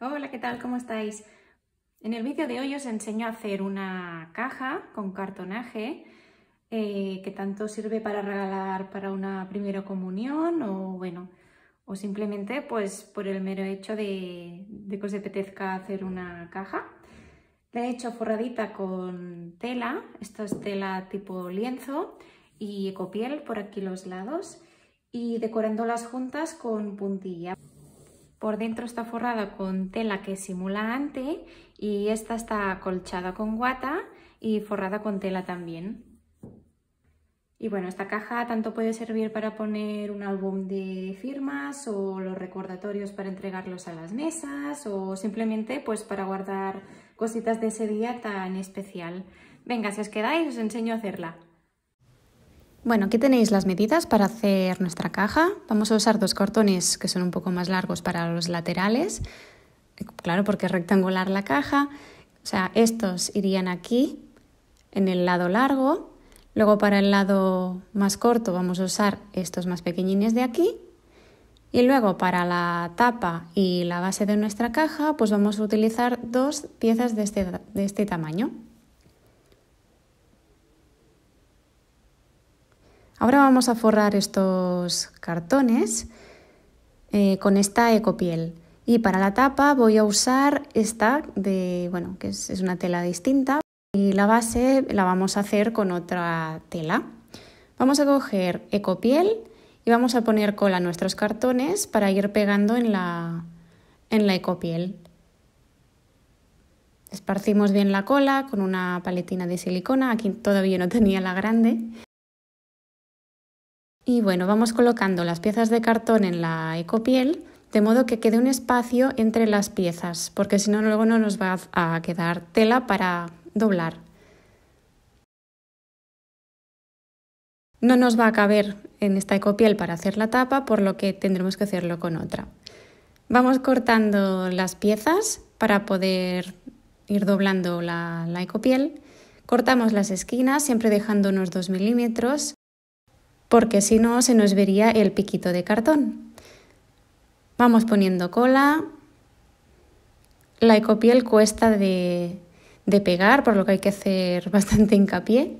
Hola, ¿qué tal? ¿Cómo estáis? En el vídeo de hoy os enseño a hacer una caja con cartonaje eh, que tanto sirve para regalar para una primera comunión o bueno, o simplemente pues por el mero hecho de, de que os apetezca hacer una caja. La he hecho forradita con tela, esto es tela tipo lienzo y ecopiel por aquí los lados y decorando las juntas con puntilla. Por dentro está forrada con tela que simula ante y esta está colchada con guata y forrada con tela también. Y bueno, esta caja tanto puede servir para poner un álbum de firmas o los recordatorios para entregarlos a las mesas o simplemente pues para guardar cositas de ese día tan especial. Venga, si os quedáis os enseño a hacerla. Bueno, aquí tenéis las medidas para hacer nuestra caja. Vamos a usar dos cortones que son un poco más largos para los laterales. Eh, claro, porque es rectangular la caja. O sea, estos irían aquí, en el lado largo. Luego para el lado más corto vamos a usar estos más pequeñines de aquí. Y luego para la tapa y la base de nuestra caja, pues vamos a utilizar dos piezas de este, este tamaño. Ahora vamos a forrar estos cartones eh, con esta ecopiel. Y para la tapa voy a usar esta de, bueno, que es, una tela distinta. Y la base la vamos a hacer con otra tela. Vamos a coger ecopiel y vamos a poner cola a nuestros cartones para ir pegando en la, en la ecopiel. Esparcimos bien la cola con una paletina de silicona, aquí todavía no tenía la grande, y bueno, vamos colocando las piezas de cartón en la ecopiel de modo que quede un espacio entre las piezas, porque si no luego no nos va a quedar tela para doblar. No nos va a caber en esta ecopiel para hacer la tapa, por lo que tendremos que hacerlo con otra. Vamos cortando las piezas para poder ir doblando la, ecopiel. Cortamos las esquinas, siempre dejando unos 2 milímetros porque si no se nos vería el piquito de cartón. Vamos poniendo cola. La ecopiel cuesta de, pegar, por lo que hay que hacer bastante hincapié.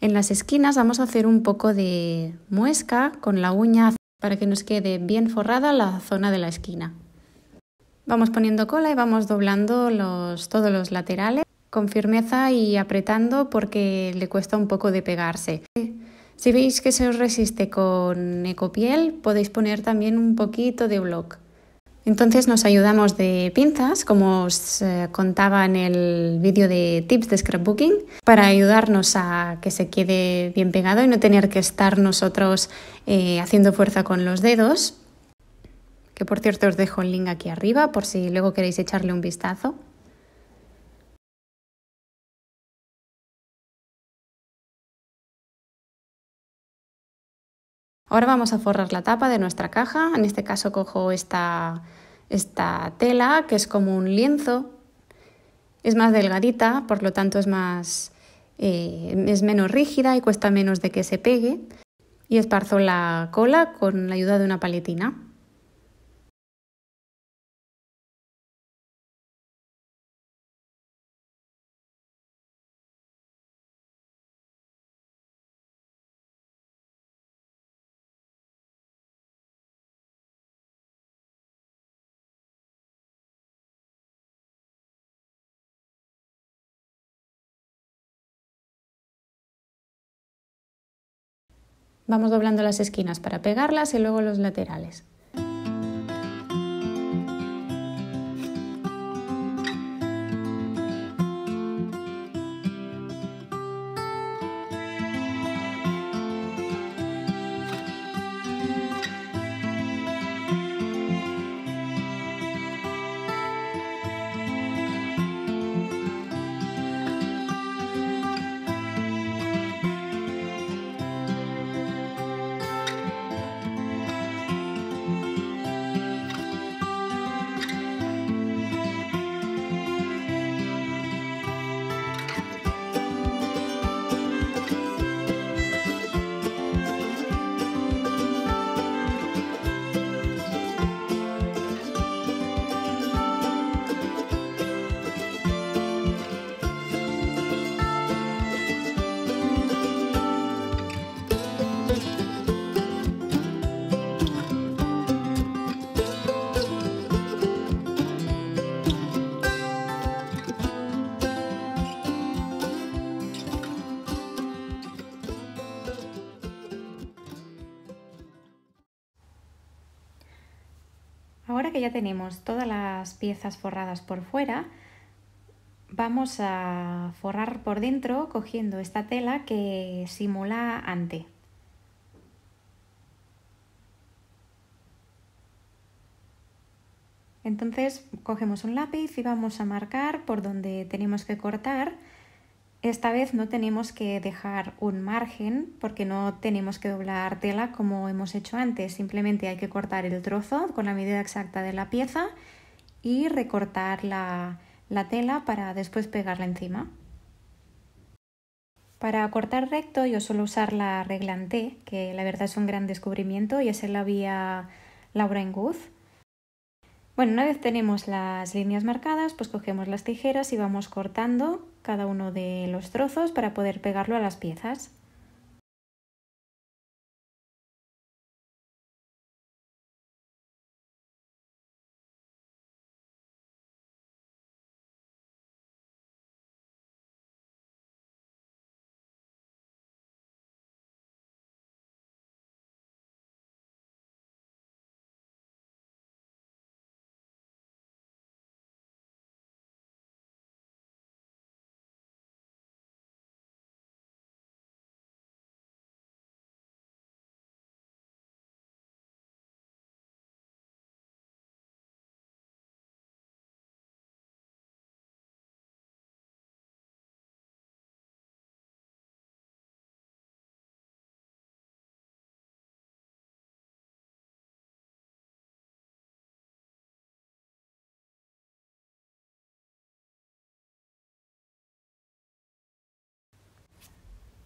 En las esquinas vamos a hacer un poco de muesca con la uña para que nos quede bien forrada la zona de la esquina. Vamos poniendo cola y vamos doblando todos los laterales con firmeza y apretando porque le cuesta un poco de pegarse. Si veis que se os resiste con ecopiel, podéis poner también un poquito de block. Entonces nos ayudamos de pinzas, como os eh, contaba en el vídeo de tips de scrapbooking, para ayudarnos a que se quede bien pegado y no tener que estar nosotros eh, haciendo fuerza con los dedos. Que por cierto os dejo el link aquí arriba por si luego queréis echarle un vistazo. Ahora vamos a forrar la tapa de nuestra caja. En este caso cojo esta, tela que es como un lienzo. Es más delgadita, por lo tanto es, más, eh, es menos rígida y cuesta menos de que se pegue. Y esparzo la cola con la ayuda de una paletina. Vamos doblando las esquinas para pegarlas y luego los laterales. que ya tenemos todas las piezas forradas por fuera, vamos a forrar por dentro cogiendo esta tela que simula ante. Entonces cogemos un lápiz y vamos a marcar por donde tenemos que cortar esta vez no tenemos que dejar un margen porque no tenemos que doblar tela como hemos hecho antes, simplemente hay que cortar el trozo con la medida exacta de la pieza y recortar la, tela para después pegarla encima. Para cortar recto yo suelo usar la regla en T, que la verdad es un gran descubrimiento y es la vía Laura Enguth. Bueno, una vez tenemos las líneas marcadas, pues cogemos las tijeras y vamos cortando cada uno de los trozos para poder pegarlo a las piezas.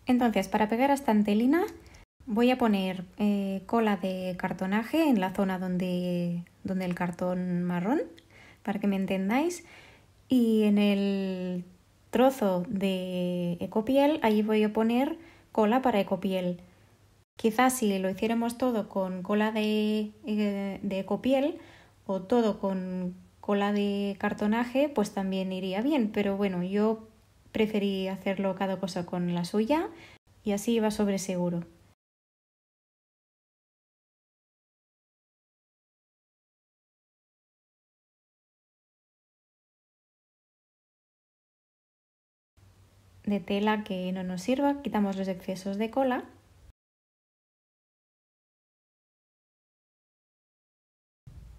Entonces, para pegar esta antelina voy a poner eh, cola de cartonaje en la zona donde, donde el cartón marrón, para que me entendáis, y en el trozo de ecopiel, ahí voy a poner cola para ecopiel. Quizás si lo hiciéramos todo con cola de, eh, de ecopiel o todo con cola de cartonaje, pues también iría bien, pero bueno, yo preferí hacerlo cada cosa con la suya y así va sobre seguro. de tela que no nos sirva, quitamos los excesos de cola.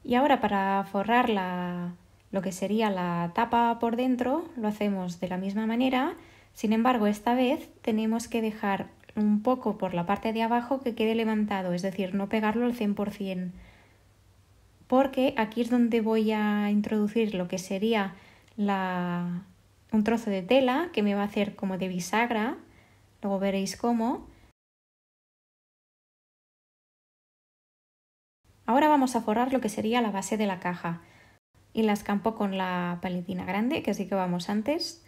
Y ahora para forrar la lo que sería la tapa por dentro lo hacemos de la misma manera, sin embargo esta vez tenemos que dejar un poco por la parte de abajo que quede levantado, es decir, no pegarlo al 100%, porque aquí es donde voy a introducir lo que sería la, un trozo de tela que me va a hacer como de bisagra, luego veréis cómo. Ahora vamos a forrar lo que sería la base de la caja y las campo con la paletina grande, que así que vamos antes.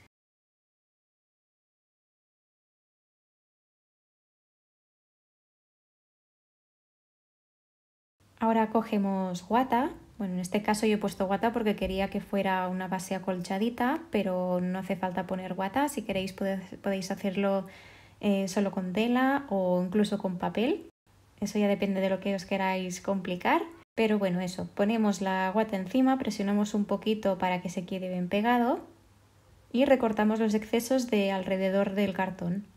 Ahora cogemos guata. Bueno, en este caso yo he puesto guata porque quería que fuera una base acolchadita, pero no hace falta poner guata. Si queréis podéis hacerlo eh, solo con tela o incluso con papel. Eso ya depende de lo que os queráis complicar. Pero bueno, eso, ponemos la guata encima, presionamos un poquito para que se quede bien pegado y recortamos los excesos de alrededor del cartón.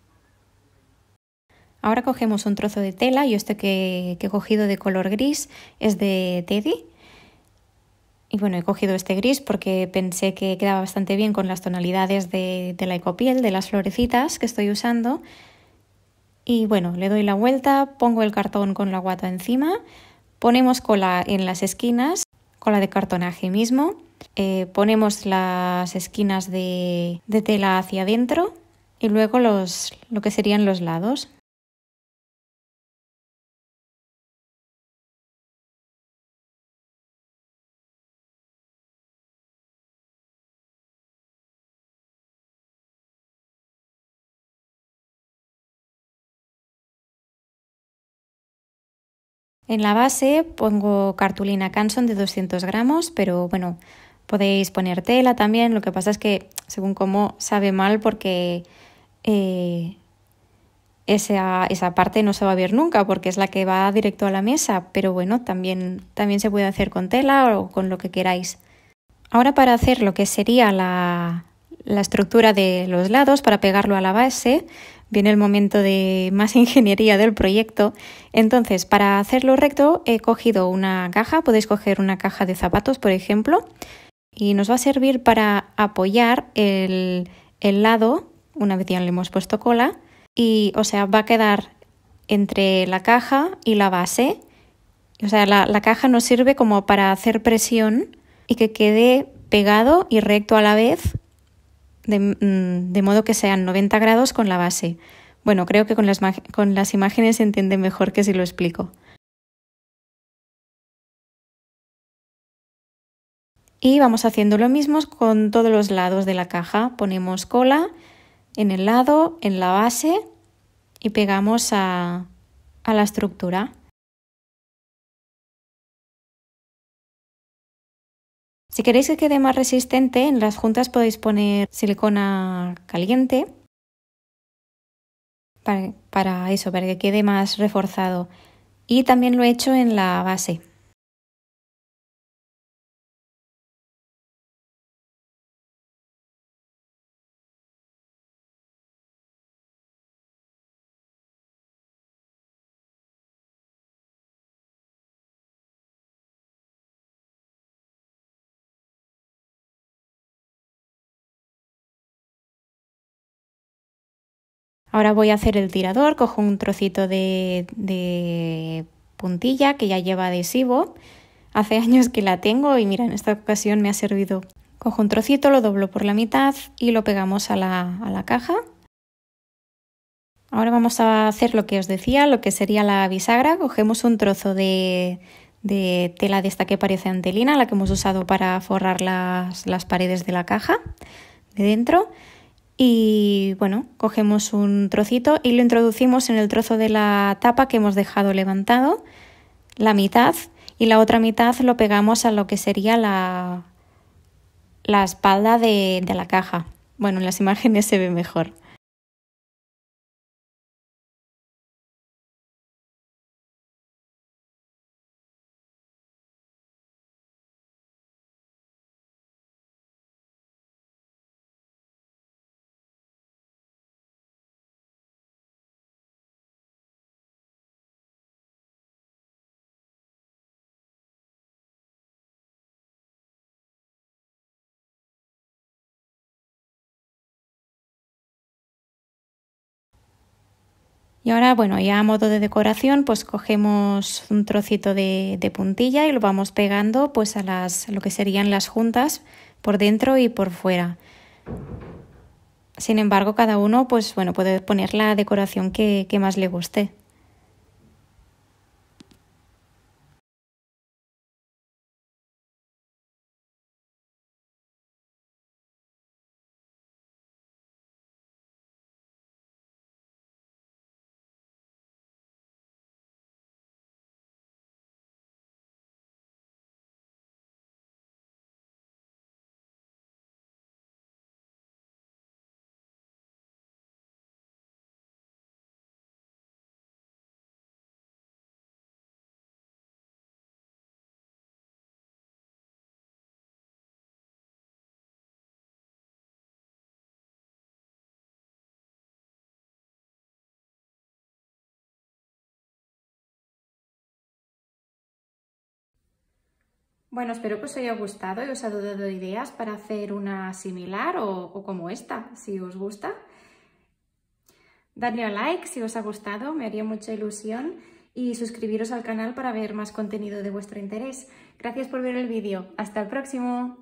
Ahora cogemos un trozo de tela, yo este que, he cogido de color gris es de Teddy. Y bueno, he cogido este gris porque pensé que quedaba bastante bien con las tonalidades de, la ecopiel, de las florecitas que estoy usando. Y bueno, le doy la vuelta, pongo el cartón con la guata encima Ponemos cola en las esquinas, cola de cartonaje mismo. Eh, ponemos las esquinas de, tela hacia adentro y luego los, lo que serían los lados. En la base pongo cartulina Canson de 200 gramos, pero bueno, podéis poner tela también. Lo que pasa es que, según como sabe mal, porque eh, esa, esa, parte no se va a ver nunca, porque es la que va directo a la mesa. Pero bueno, también, también se puede hacer con tela o con lo que queráis. Ahora para hacer lo que sería la, la estructura de los lados, para pegarlo a la base, viene el momento de más ingeniería del proyecto. Entonces, para hacerlo recto, he cogido una caja, podéis coger una caja de zapatos, por ejemplo, y nos va a servir para apoyar el, lado, una vez ya le hemos puesto cola, y o sea, va a quedar entre la caja y la base. O sea, la, la caja nos sirve como para hacer presión y que quede pegado y recto a la vez Mm, de, modo que sean 90 grados con la base. Bueno, creo que con las, con las imágenes se entiende mejor que si lo explico. Y vamos haciendo lo mismo con todos los lados de la caja. Ponemos cola en el lado, en la base y pegamos a, a la estructura. Si queréis que quede más resistente, en las juntas podéis poner silicona caliente para, eso, para que quede más reforzado. Y también lo he hecho en la base. Ahora voy a hacer el tirador, cojo un trocito de, puntilla que ya lleva adhesivo. Hace años que la tengo y mira, en esta ocasión me ha servido. Cojo un trocito, lo doblo por la mitad y lo pegamos a la, a la caja. Ahora vamos a hacer lo que os decía, lo que sería la bisagra. Cogemos un trozo de, de tela de esta que parece antelina, la que hemos usado para forrar las, las paredes de la caja de dentro y bueno, cogemos un trocito y lo introducimos en el trozo de la tapa que hemos dejado levantado, la mitad y la otra mitad lo pegamos a lo que sería la, la espalda de, de la caja. Bueno, en las imágenes se ve mejor. Y ahora, bueno, ya a modo de decoración, pues cogemos un trocito de, puntilla y lo vamos pegando pues a las, lo que serían las juntas por dentro y por fuera. Sin embargo, cada uno pues bueno, puede poner la decoración que más le guste. Bueno, espero que os haya gustado y os haya dado ideas para hacer una similar o, como esta, si os gusta. Dadle a like si os ha gustado, me haría mucha ilusión y suscribiros al canal para ver más contenido de vuestro interés. Gracias por ver el vídeo. Hasta el próximo.